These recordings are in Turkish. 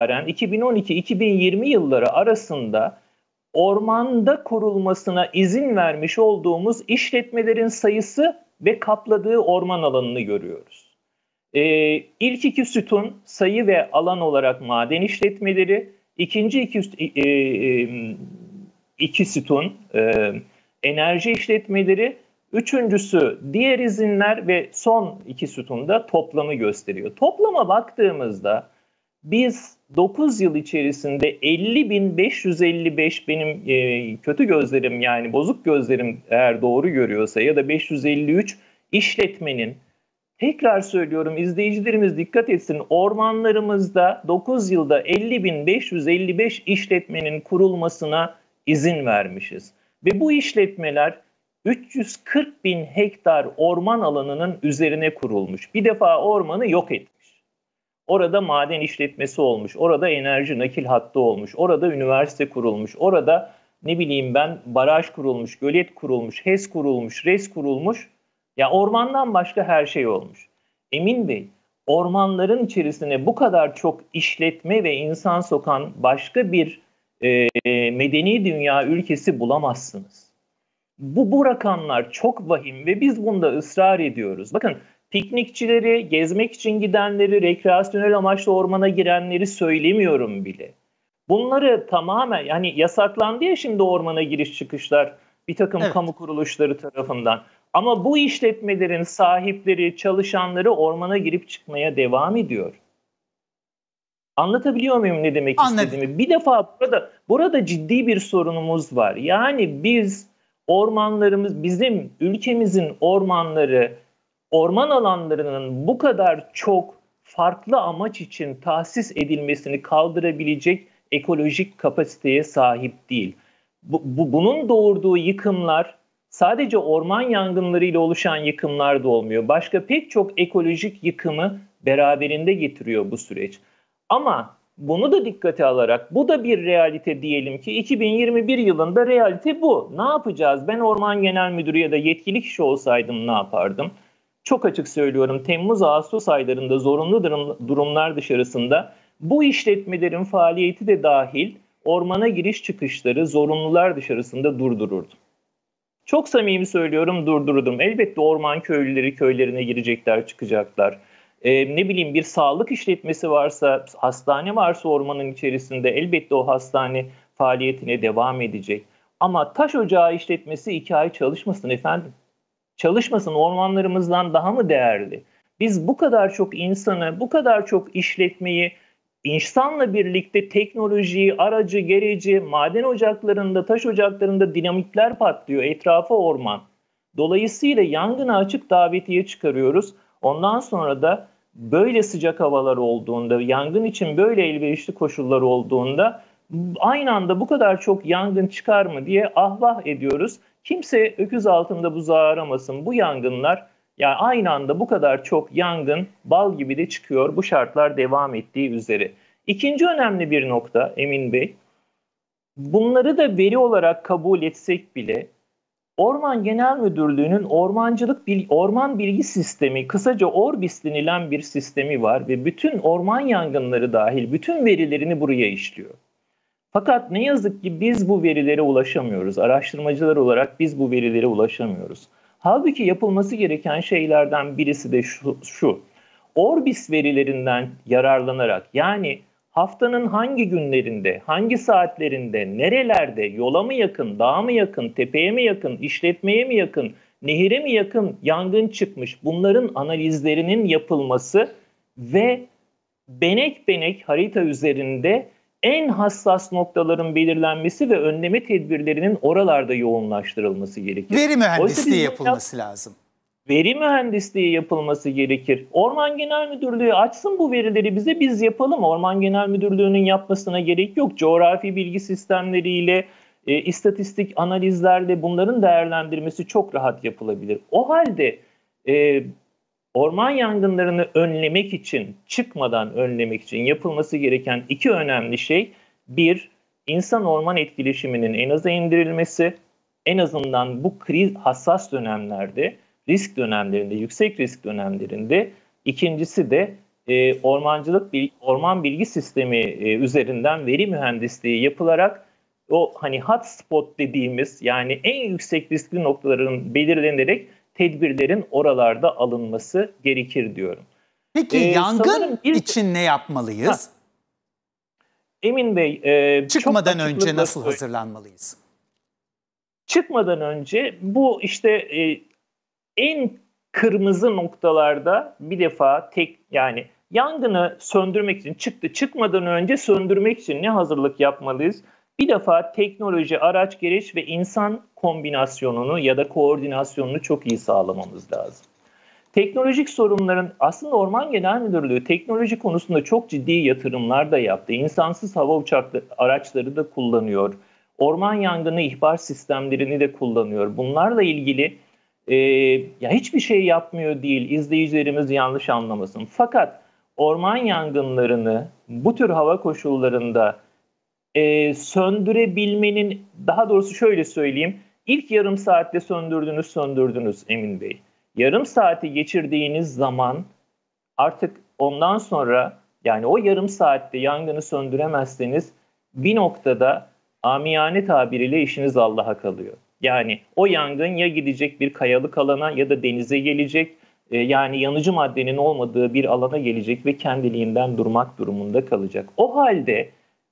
itibaren 2012-2020 yılları arasında ormanda kurulmasına izin vermiş olduğumuz işletmelerin sayısı ve kapladığı orman alanını görüyoruz. Ee, ilk iki sütun sayı ve alan olarak maden işletmeleri, ikinci iki, e, e, iki sütun e, enerji işletmeleri, üçüncüsü diğer izinler ve son iki sütunda toplamı gösteriyor. Toplama baktığımızda biz 9 yıl içerisinde 50.555 benim e, kötü gözlerim yani bozuk gözlerim eğer doğru görüyorsa ya da 553 işletmenin tekrar söylüyorum izleyicilerimiz dikkat etsin ormanlarımızda 9 yılda 50.555 işletmenin kurulmasına izin vermişiz. Ve bu işletmeler 340 bin hektar orman alanının üzerine kurulmuş. Bir defa ormanı yok etmiş. Orada maden işletmesi olmuş, orada enerji nakil hattı olmuş, orada üniversite kurulmuş, orada ne bileyim ben baraj kurulmuş, gölet kurulmuş, HES kurulmuş, RES kurulmuş. Ya ormandan başka her şey olmuş. Emin Bey, ormanların içerisine bu kadar çok işletme ve insan sokan başka bir e, medeni dünya ülkesi bulamazsınız. Bu, bu rakamlar çok vahim ve biz bunda ısrar ediyoruz. Bakın piknikçileri, gezmek için gidenleri, rekreasyonel amaçlı ormana girenleri söylemiyorum bile. Bunları tamamen yani yasaklandı ya şimdi ormana giriş çıkışlar bir takım evet. kamu kuruluşları tarafından. Ama bu işletmelerin sahipleri, çalışanları ormana girip çıkmaya devam ediyor. Anlatabiliyor muyum ne demek Anladım. istediğimi? Bir defa burada burada ciddi bir sorunumuz var. Yani biz ormanlarımız bizim ülkemizin ormanları orman alanlarının bu kadar çok farklı amaç için tahsis edilmesini kaldırabilecek ekolojik kapasiteye sahip değil. Bu, bu bunun doğurduğu yıkımlar sadece orman yangınlarıyla oluşan yıkımlar da olmuyor. Başka pek çok ekolojik yıkımı beraberinde getiriyor bu süreç. Ama bunu da dikkate alarak bu da bir realite diyelim ki 2021 yılında realite bu. Ne yapacağız? Ben orman genel müdürü ya da yetkili kişi olsaydım ne yapardım? çok açık söylüyorum Temmuz-Ağustos aylarında zorunlu durumlar dışarısında bu işletmelerin faaliyeti de dahil ormana giriş çıkışları zorunlular dışarısında durdururdum. Çok samimi söylüyorum durdururdum. Elbette orman köylüleri köylerine girecekler çıkacaklar. Ee, ne bileyim bir sağlık işletmesi varsa, hastane varsa ormanın içerisinde elbette o hastane faaliyetine devam edecek. Ama taş ocağı işletmesi iki ay çalışmasın efendim çalışmasın ormanlarımızdan daha mı değerli? Biz bu kadar çok insanı, bu kadar çok işletmeyi, insanla birlikte teknolojiyi, aracı, gereci, maden ocaklarında, taş ocaklarında dinamitler patlıyor etrafa orman. Dolayısıyla yangına açık davetiye çıkarıyoruz. Ondan sonra da böyle sıcak havalar olduğunda, yangın için böyle elverişli koşullar olduğunda aynı anda bu kadar çok yangın çıkar mı diye ahvah ediyoruz. Kimse öküz altında buzağı aramasın. Bu yangınlar yani aynı anda bu kadar çok yangın bal gibi de çıkıyor bu şartlar devam ettiği üzere. İkinci önemli bir nokta Emin Bey. Bunları da veri olarak kabul etsek bile Orman Genel Müdürlüğü'nün ormancılık bil, orman bilgi sistemi, kısaca Orbis denilen bir sistemi var ve bütün orman yangınları dahil bütün verilerini buraya işliyor. Fakat ne yazık ki biz bu verilere ulaşamıyoruz. Araştırmacılar olarak biz bu verilere ulaşamıyoruz. Halbuki yapılması gereken şeylerden birisi de şu. şu Orbis verilerinden yararlanarak yani haftanın hangi günlerinde, hangi saatlerinde, nerelerde, yola mı yakın, dağa mı yakın, tepeye mi yakın, işletmeye mi yakın, nehire mi yakın yangın çıkmış bunların analizlerinin yapılması ve benek benek harita üzerinde en hassas noktaların belirlenmesi ve önleme tedbirlerinin oralarda yoğunlaştırılması gerekir. Veri mühendisliği yapılması yap- lazım. Veri mühendisliği yapılması gerekir. Orman Genel Müdürlüğü açsın bu verileri bize biz yapalım. Orman Genel Müdürlüğü'nün yapmasına gerek yok. Coğrafi bilgi sistemleriyle, e, istatistik analizlerle bunların değerlendirmesi çok rahat yapılabilir. O halde e, orman yangınlarını önlemek için, çıkmadan önlemek için yapılması gereken iki önemli şey. Bir, insan orman etkileşiminin en aza indirilmesi. En azından bu kriz hassas dönemlerde, risk dönemlerinde, yüksek risk dönemlerinde. İkincisi de e, ormancılık bilgi, orman bilgi sistemi e, üzerinden veri mühendisliği yapılarak o hani hot spot dediğimiz yani en yüksek riskli noktaların belirlenerek tedbirlerin oralarda alınması gerekir diyorum. Peki ee, yangın bir... için ne yapmalıyız? Ha. Emin Bey... E, Çıkmadan önce nasıl hazırlanmalıyız? Çıkmadan önce bu işte e, en kırmızı noktalarda bir defa tek yani yangını söndürmek için çıktı çıkmadan önce söndürmek için ne hazırlık yapmalıyız? Bir defa teknoloji, araç, gereç ve insan kombinasyonunu ya da koordinasyonunu çok iyi sağlamamız lazım. Teknolojik sorunların aslında Orman Genel Müdürlüğü teknoloji konusunda çok ciddi yatırımlar da yaptı. İnsansız hava uçakları araçları da kullanıyor. Orman yangını ihbar sistemlerini de kullanıyor. Bunlarla ilgili e, ya hiçbir şey yapmıyor değil. izleyicilerimiz yanlış anlamasın. Fakat orman yangınlarını bu tür hava koşullarında e, söndürebilmenin daha doğrusu şöyle söyleyeyim. İlk yarım saatte söndürdünüz söndürdünüz Emin Bey. Yarım saati geçirdiğiniz zaman artık ondan sonra yani o yarım saatte yangını söndüremezseniz bir noktada amiyane tabiriyle işiniz Allah'a kalıyor. Yani o yangın ya gidecek bir kayalık alana ya da denize gelecek e, yani yanıcı maddenin olmadığı bir alana gelecek ve kendiliğinden durmak durumunda kalacak. O halde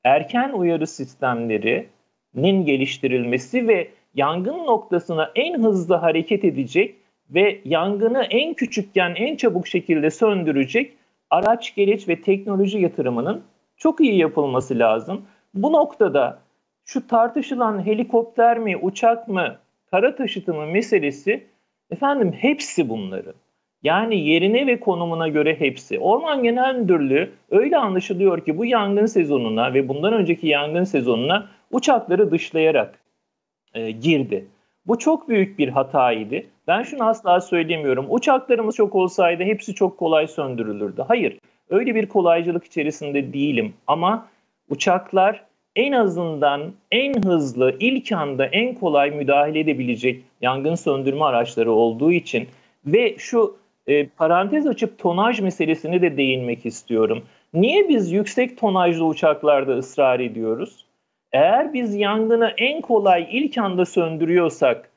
erken uyarı sistemlerinin geliştirilmesi ve yangın noktasına en hızlı hareket edecek ve yangını en küçükken en çabuk şekilde söndürecek araç, gereç ve teknoloji yatırımının çok iyi yapılması lazım. Bu noktada şu tartışılan helikopter mi, uçak mı, kara taşıtı mı meselesi efendim hepsi bunların. Yani yerine ve konumuna göre hepsi. Orman Genel Müdürlüğü öyle anlaşılıyor ki bu yangın sezonuna ve bundan önceki yangın sezonuna uçakları dışlayarak e, girdi. Bu çok büyük bir hataydı. Ben şunu asla söylemiyorum. Uçaklarımız çok olsaydı hepsi çok kolay söndürülürdü. Hayır, öyle bir kolaycılık içerisinde değilim. Ama uçaklar en azından en hızlı, ilk anda en kolay müdahale edebilecek yangın söndürme araçları olduğu için ve şu e, parantez açıp tonaj meselesini de değinmek istiyorum. Niye biz yüksek tonajlı uçaklarda ısrar ediyoruz? Eğer biz yangını en kolay ilk anda söndürüyorsak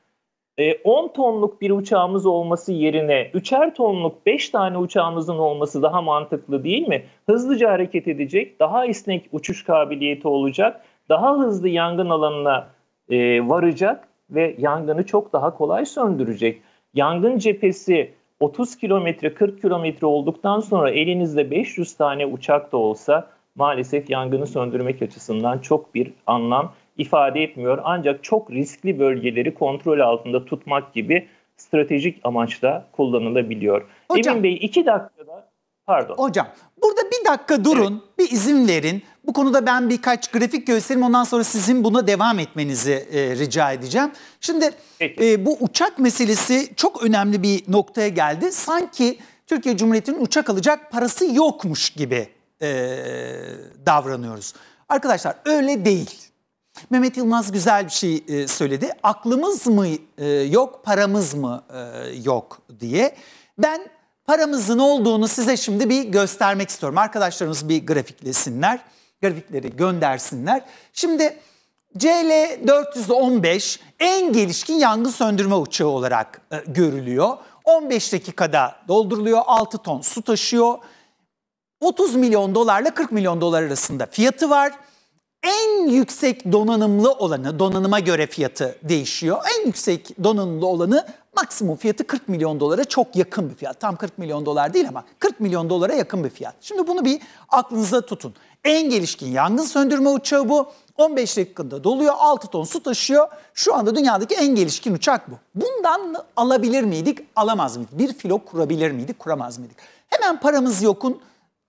10 e, tonluk bir uçağımız olması yerine 3'er tonluk 5 tane uçağımızın olması daha mantıklı değil mi? Hızlıca hareket edecek, daha esnek uçuş kabiliyeti olacak, daha hızlı yangın alanına e, varacak ve yangını çok daha kolay söndürecek. Yangın cephesi 30 kilometre 40 kilometre olduktan sonra elinizde 500 tane uçak da olsa maalesef yangını söndürmek açısından çok bir anlam ifade etmiyor. Ancak çok riskli bölgeleri kontrol altında tutmak gibi stratejik amaçla kullanılabiliyor. Hocam. Emin Bey iki dakikada Pardon. Hocam burada bir dakika durun, evet. bir izin verin. Bu konuda ben birkaç grafik göstereyim ondan sonra sizin buna devam etmenizi e, rica edeceğim. Şimdi e, bu uçak meselesi çok önemli bir noktaya geldi. Sanki Türkiye Cumhuriyeti'nin uçak alacak parası yokmuş gibi e, davranıyoruz. Arkadaşlar öyle değil. Mehmet Yılmaz güzel bir şey e, söyledi. Aklımız mı e, yok, paramız mı e, yok diye. Ben paramızın olduğunu size şimdi bir göstermek istiyorum. Arkadaşlarımız bir grafiklesinler, grafikleri göndersinler. Şimdi CL415 en gelişkin yangın söndürme uçağı olarak e, görülüyor. 15 dakikada dolduruluyor, 6 ton su taşıyor. 30 milyon dolarla 40 milyon dolar arasında fiyatı var. En yüksek donanımlı olanı, donanıma göre fiyatı değişiyor. En yüksek donanımlı olanı maksimum fiyatı 40 milyon dolara çok yakın bir fiyat. Tam 40 milyon dolar değil ama 40 milyon dolara yakın bir fiyat. Şimdi bunu bir aklınıza tutun. En gelişkin yangın söndürme uçağı bu. 15 dakikada doluyor, 6 ton su taşıyor. Şu anda dünyadaki en gelişkin uçak bu. Bundan alabilir miydik, alamaz mıydık? Bir filo kurabilir miydik, kuramaz mıydık? Hemen paramız yokun,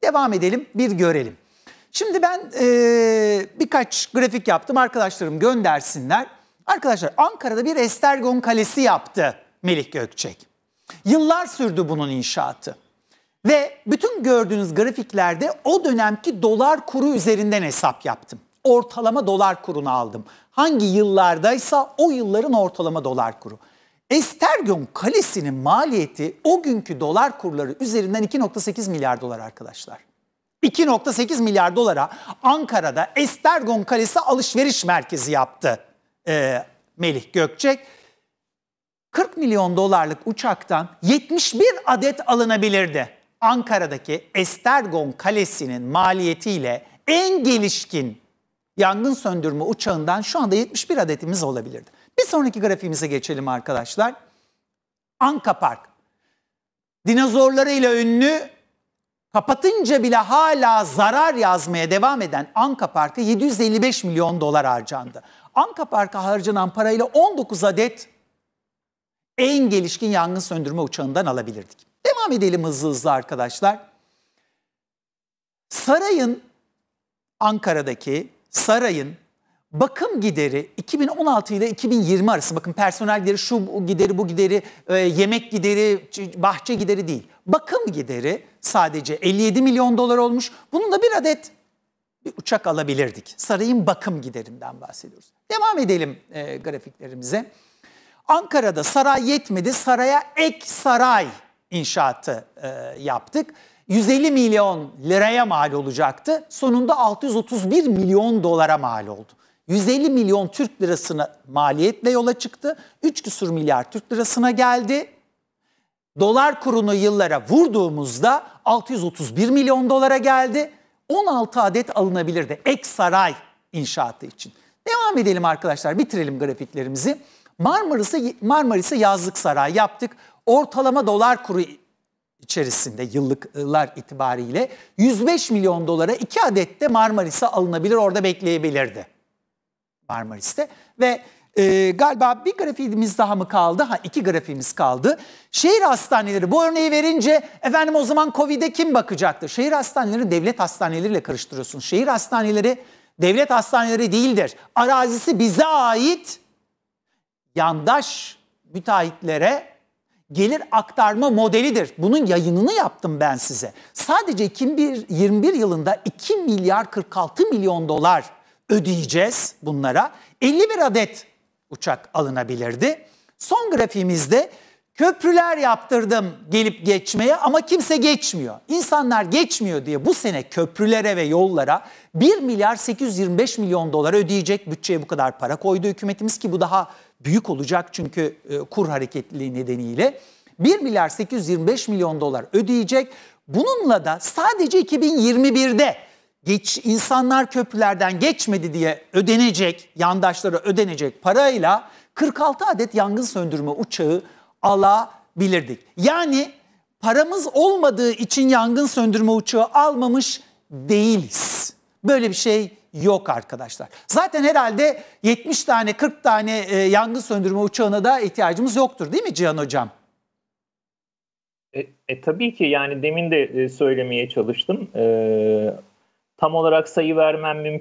devam edelim, bir görelim. Şimdi ben ee, birkaç grafik yaptım, arkadaşlarım göndersinler. Arkadaşlar Ankara'da bir Estergon Kalesi yaptı Melih Gökçek. Yıllar sürdü bunun inşaatı. Ve bütün gördüğünüz grafiklerde o dönemki dolar kuru üzerinden hesap yaptım. Ortalama dolar kurunu aldım. Hangi yıllardaysa o yılların ortalama dolar kuru. Estergon Kalesi'nin maliyeti o günkü dolar kurları üzerinden 2.8 milyar dolar arkadaşlar. 2.8 milyar dolara Ankara'da Estergon Kalesi alışveriş merkezi yaptı e, Melih Gökçek. 40 milyon dolarlık uçaktan 71 adet alınabilirdi. Ankara'daki Estergon Kalesi'nin maliyetiyle en gelişkin yangın söndürme uçağından şu anda 71 adetimiz olabilirdi. Bir sonraki grafiğimize geçelim arkadaşlar. Anka Park. Dinozorlarıyla ünlü kapatınca bile hala zarar yazmaya devam eden Anka Park'a 755 milyon dolar harcandı. Anka Park'a harcanan parayla 19 adet en gelişkin yangın söndürme uçağından alabilirdik. Devam edelim hızlı hızlı arkadaşlar. Sarayın Ankara'daki sarayın bakım gideri 2016 ile 2020 arası bakın personel gideri şu gideri bu gideri e, yemek gideri bahçe gideri değil. Bakım gideri sadece 57 milyon dolar olmuş. Bunun da bir adet bir uçak alabilirdik. Sarayın bakım giderinden bahsediyoruz. Devam edelim e, grafiklerimize. Ankara'da saray yetmedi. Saraya ek saray inşaatı e, yaptık. 150 milyon liraya mal olacaktı. Sonunda 631 milyon dolara mal oldu. 150 milyon Türk lirasına maliyetle yola çıktı. 3 küsur milyar Türk lirasına geldi. Dolar kurunu yıllara vurduğumuzda 631 milyon dolara geldi. 16 adet alınabilirdi ek saray inşaatı için. Devam edelim arkadaşlar bitirelim grafiklerimizi. Marmaris'e Marmaris'e yazlık saray yaptık. Ortalama dolar kuru içerisinde yıllıklar itibariyle 105 milyon dolara iki adet de Marmaris'e alınabilir orada bekleyebilirdi. Marmaris'te ve e, galiba bir grafiğimiz daha mı kaldı? Ha iki grafiğimiz kaldı. Şehir hastaneleri bu örneği verince efendim o zaman Covid'e kim bakacaktı? Şehir hastaneleri devlet hastaneleriyle karıştırıyorsun. Şehir hastaneleri devlet hastaneleri değildir. Arazisi bize ait yandaş müteahhitlere gelir aktarma modelidir. Bunun yayınını yaptım ben size. Sadece 2021 yılında 2 milyar 46 milyon dolar ödeyeceğiz bunlara. 51 adet uçak alınabilirdi. Son grafiğimizde köprüler yaptırdım gelip geçmeye ama kimse geçmiyor. İnsanlar geçmiyor diye bu sene köprülere ve yollara 1 milyar 825 milyon dolar ödeyecek bütçeye bu kadar para koydu hükümetimiz ki bu daha büyük olacak çünkü e, kur hareketliliği nedeniyle 1 milyar 825 milyon dolar ödeyecek. Bununla da sadece 2021'de geç insanlar köprülerden geçmedi diye ödenecek, yandaşlara ödenecek parayla 46 adet yangın söndürme uçağı alabilirdik. Yani paramız olmadığı için yangın söndürme uçağı almamış değiliz. Böyle bir şey yok arkadaşlar. Zaten herhalde 70 tane 40 tane e, yangın söndürme uçağına da ihtiyacımız yoktur değil mi Cihan Hocam? E, e, tabii ki yani demin de e, söylemeye çalıştım. E, tam olarak sayı vermem mümkün